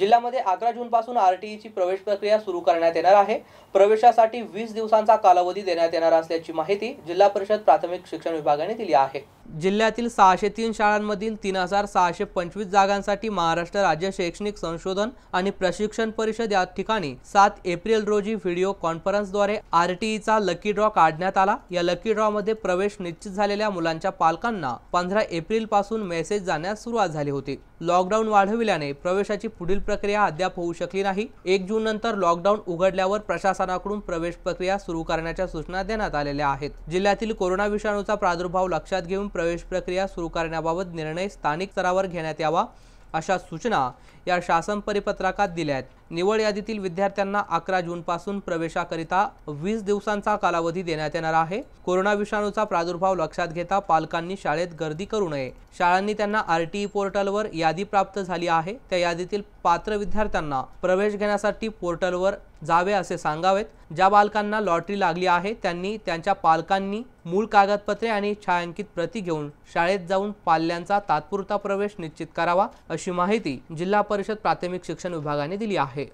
जिल्ह्यामध्ये अकरा जून R T ईची प्रवेश प्रक्रिया सुरू करण्यात येणार आहे प्रवेशासाठी वीस दिवसांचा कालावधी देण्यात येणार असल्याची माहिती जिल्हा परिषद प्राथमिक शिक्षण विभागाने दिली आहे जिल्ह्यातील सहाशे तीन शाळांमधील तीन हजार सहाशे पंचवीस जागांसाठी महाराष्ट्र राज्य शैक्षणिक संशोधन आणि प्रशिक्षण परिषद या ठिकाणी सात एप्रिल रोजी व्हिडिओ कॉन्फरन्सद्वारे आर टी ईचा लकी ड्रॉ काढण्यात आला या लकी ड्रॉमध्ये प्रवेश निश्चित झालेल्या मुलांच्या पालकांना पंधरा एप्रिल पासून मेसेज जाण्यास सुरुवात झाली होती लॉकडाऊन वाढविल्याने प्रवेशाची पुढील प्रक्रिया अद्याप होऊ शकली नाही एक जून नंतर लॉकडाऊन उघडल्यावर प्रशासनाकडून प्रवेश प्रक्रिया सुरू करण्याच्या सूचना देण्यात आलेल्या आहेत जिल्ह्यातील कोरोना विषाणूचा प्रादुर्भाव लक्षात घेऊन प्रवेश प्रक्रिया सुरू करण्याबाबत निर्णय स्थानिक स्तरावर घेण्यात यावा अशा सूचना या शासन परिपत्रकात दिल्या आहेत निवड यादीतील विद्यार्थ्यांना अकरा जूनपासून प्रवेशाकरिता वीस दिवसांचा कालावधी देण्यात येणार आहे कोरोना विषाणूचा प्रादुर्भाव लक्षात घेता पालकांनी शाळेत गर्दी करू नये शाळांनी त्यांना आरटीई पोर्टलवर यादी प्राप्त झाली आहे त्या यादीतील पात्र विद्यार्थ्यांना प्रवेश घेण्यासाठी पोर्टलवर जावे असे सांगावेत ज्या बालकांना लॉटरी लागली आहे त्यांनी त्यांच्या पालकांनी मूळ कागदपत्रे आणि छायांकित प्रती घेऊन शाळेत जाऊन पाल्यांचा तात्पुरता प्रवेश निश्चित करावा अशी माहिती जिल्हा परिषद प्राथमिक शिक्षण विभागाने दिली आहे